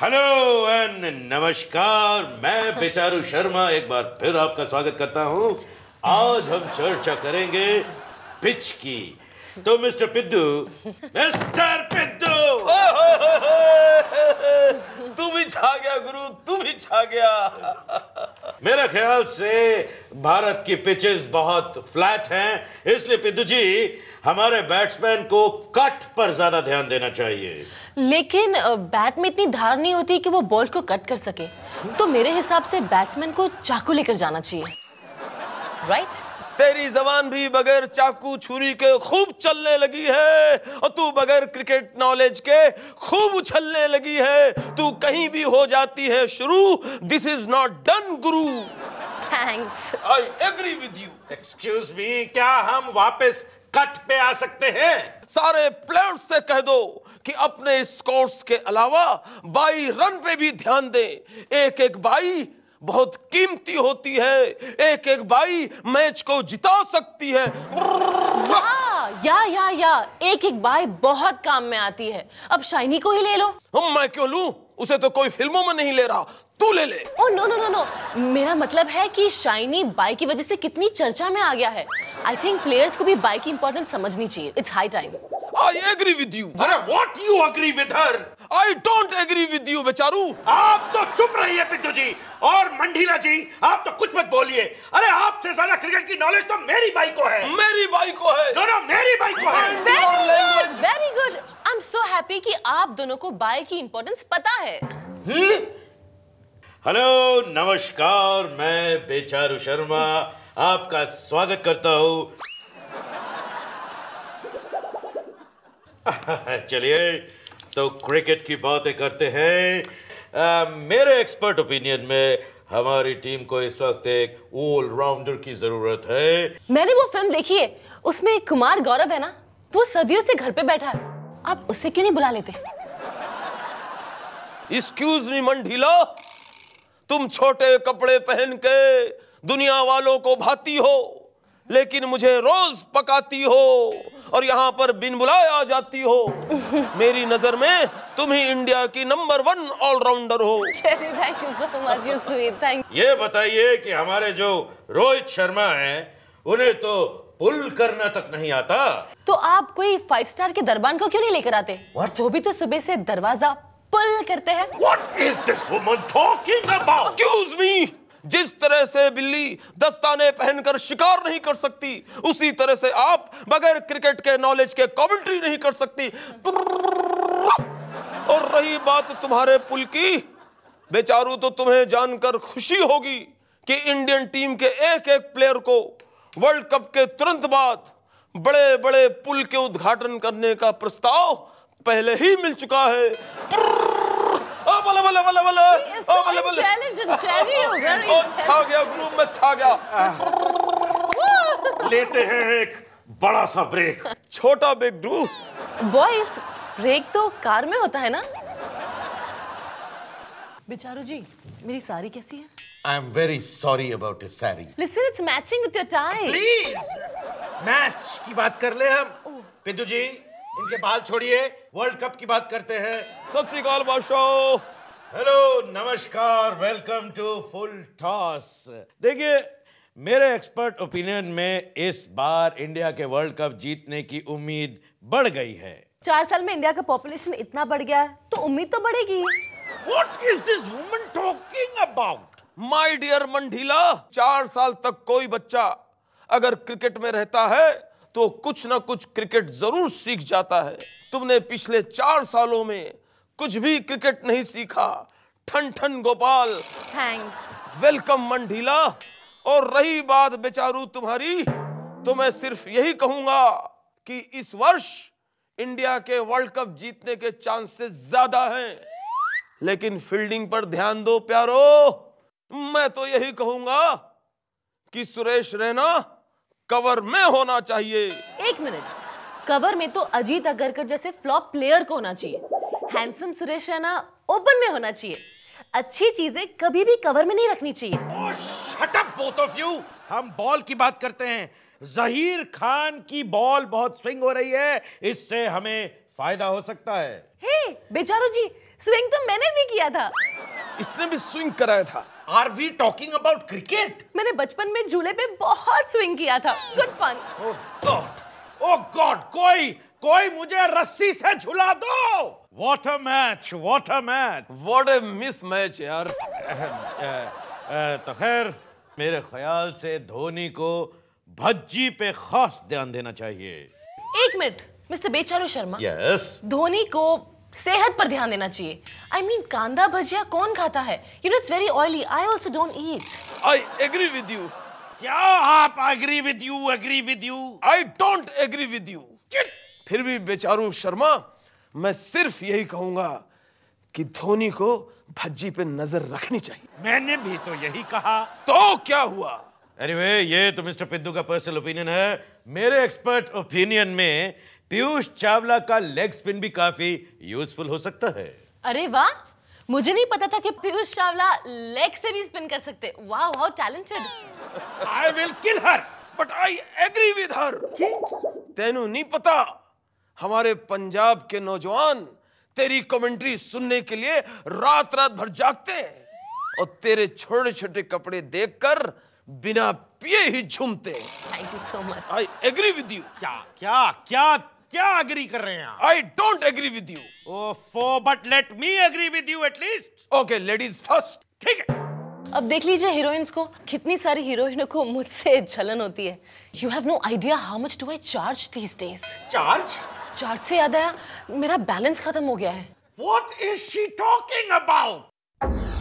Hello and नमस्कार मैं बेचारू शर्मा एक बार फिर आपका स्वागत करता हूँ आज हम चर्चा करेंगे पिच की तो मिस्टर पिद्दू मिस्टर पिद्दू तू भी छा गया गुरु तू भी छा गया मेरे ख्याल से भारत की पिचेस बहुत फ्लैट हैं इसलिए पिदु जी हमारे बैट्समैन को कट पर ज्यादा ध्यान देना चाहिए लेकिन बैट में इतनी धार नहीं होती कि वो बॉल को कट कर सके तो मेरे हिसाब से बैट्समैन को चाकू लेकर जाना चाहिए राइट right? तेरी जबान भी बगैर चाकू छुरी के खूब चलने लगी है और तू बगैर क्रिकेट नॉलेज के खूब उछलने लगी है तू कहीं भी हो जाती है शुरू दिस इज नॉट डन गुरु thanks I agree with you excuse me क्या हम वापस कट पे आ सकते हैं सारे प्लेयर्स से कह दो कि अपने स्कोर्स के अलावा बाई रन पे भी ध्यान दें एक एक बाई बहुत कीमती होती है एक एक बाई मैच को जिता सकती है हाँ, या या या एक एक बाई बहुत काम में आती है अब शाइनी को ही ले लो हम मैं क्यों लूं उसे तो कोई फिल्मों में नहीं ले रहा तू ले ले oh no no no no मेरा मतलब है कि शाइनी बाई की वजह से कितनी चर्चा में आ गया है आई थिंक प्लेयर्स को भी बाई की इंपॉर्टेंस समझनी चाहिए it's high time I agree with you अरे what you agree with her I don't agree with you बेचारू आप तो चुप रहिए पिंटू जी और मंडीला जी आप तो कुछ मत बोलिए अरे आपसे ज्यादा क्रिकेट की नॉलेज तो मेरी बाई को है मेरी बाई को है नो नो मेरी बाई को है very good I am so happy कि आप दोनों को बाई की इंपॉर्टेंस पता है हेलो हम्म? नमस्कार मैं बेचारू शर्मा आपका स्वागत करता हूं चलिए तो क्रिकेट की बातें करते हैं आ, मेरे एक्सपर्ट ओपिनियन में हमारी टीम को इस वक्त एक ऑलराउंडर की जरूरत है मैंने वो फिल्म देखी है उसमें कुमार गौरव है ना वो सदियों से घर पे बैठा है आप उसे क्यों नहीं बुला लेते एक्सक्यूज मी मंडीला तुम छोटे कपड़े पहन के दुनिया वालों को भाती हो लेकिन मुझे रोज पकाती हो और यहाँ पर बिन बुलाए आ जाती हो मेरी नजर में तुम ही इंडिया की नंबर वन ऑलराउंडर हो thank you so much you sweet thank ये बताइए कि हमारे जो रोहित शर्मा हैं उन्हें तो पुल करना तक नहीं आता तो आप कोई फाइव स्टार के दरबान को क्यों नहीं लेकर आते What? वो भी तो सुबह से दरवाजा पुल करते हैं जिस तरह से बिल्ली दस्ताने पहनकर शिकार नहीं कर सकती उसी तरह से आप बगैर क्रिकेट के नॉलेज के कमेंट्री नहीं कर सकती और रही बात तुम्हारे पुल की बेचारू तो तुम्हें जानकर खुशी होगी कि इंडियन टीम के एक एक प्लेयर को वर्ल्ड कप के तुरंत बाद बड़े बड़े पुल के उद्घाटन करने का प्रस्ताव पहले ही मिल चुका है बोलो बोलो बोलो बोलो ओ बोलो बोलो चैलेंज इन ओ छा गया ग्रुप में छा गया लेते हैं एक बड़ा सा ब्रेक छोटा ब्रेक डू बॉयज ब्रेक तो कार में होता है ना बिचारो जी मेरी सारी कैसी है I am very sorry about your sari listen it's matching with your tie please match की बात कर ले हम. Oh। पिंटू जी, इनके बाल छोड़िए. वर्ल्ड कप की बात करते हैं. सत श्री अकाल बादशाह. हेलो नमस्कार वेलकम टू फुल टॉस देखिए मेरे एक्सपर्ट ओपिनियन में इस बार इंडिया के वर्ल्ड कप जीतने की उम्मीद बढ़ गई है चार साल में इंडिया का पॉपुलेशन इतना बढ़ गया तो उम्मीद तो बढ़ेगी what is this woman talking about my dear मंडीला चार साल तक कोई बच्चा अगर क्रिकेट में रहता है तो कुछ ना कुछ क्रिकेट जरूर सीख जाता है तुमने पिछले चार सालों में कुछ भी क्रिकेट नहीं सीखा ठन ठन गोपाल थैंक्स वेलकम मंडीला और रही बात बेचारू तुम्हारी तो मैं सिर्फ यही कहूंगा कि इस वर्ष इंडिया के वर्ल्ड कप जीतने के चांसेस ज्यादा हैं लेकिन फील्डिंग पर ध्यान दो प्यारो मैं तो यही कहूंगा कि सुरेश रैना कवर में होना चाहिए एक मिनट कवर में तो अजीत अगरकर जैसे फ्लॉप प्लेयर को होना चाहिए हैंडसम सुरेश रैना ओपन में होना चाहिए अच्छी चीजें कभी भी कवर में नहीं रखनी चाहिए shut up both of you हम बॉल की बात करते हैं जहीर खान की बॉल बहुत स्विंग हो रही है इससे हमें फायदा हो सकता है हे hey, बेचारो जी स्विंग तो मैंने भी किया था इसने भी स्विंग कराया था are we talking about cricket मैंने बचपन में झूले पे बहुत स्विंग किया था good fun oh god oh god कोई कोई मुझे रस्सी से झुला दो what a match what a match what a mismatch यार तो खैर मेरे ख्याल से धोनी को भज्जी पे खास ध्यान देना चाहिए एक मिनट मिस्टर बेचारो शर्मा यस yes. धोनी को सेहत पर ध्यान देना चाहिए आई I मीन mean, कांदा भजिया कौन खाता है you know it's very oily I also don't eat I agree with you क्या आप agree with you agree with you I don't agree with you फिर भी बेचारू शर्मा मैं सिर्फ यही कहूंगा कि धोनी को भज्जी पे नजर रखनी चाहिए मैंने भी तो यही कहा तो क्या हुआ एनीवे anyway, ये तो मिस्टर पिद्दू का पर्सनल ओपिनियन है मेरे एक्सपर्ट ओपिनियन में पीयूष चावला का लेग स्पिन भी काफी यूजफुल हो सकता है अरे वाह मुझे नहीं पता था कि पीयूष चावला लेग से भी स्पिन कर सकते वाह how talented I will kill her but I agree with her तेनू नहीं पता हमारे पंजाब के नौजवान तेरी कमेंट्री सुनने के लिए रात रात भर जागते हैं और तेरे छोटे छोटे कपड़े देखकर बिना पिए ही झूमते so क्या क्या क्या क्या अग्री कर रहे हैं I don't agree with you ओफो but let me agree with you at least okay ladies first ठीक है अब देख लीजिए हीरोइंस को कितनी सारी हीरोइनों को मुझसे जलन होती है you have no idea how much do I charge these days charge chart से याद आया मेरा बैलेंस खत्म हो गया है what is she talking about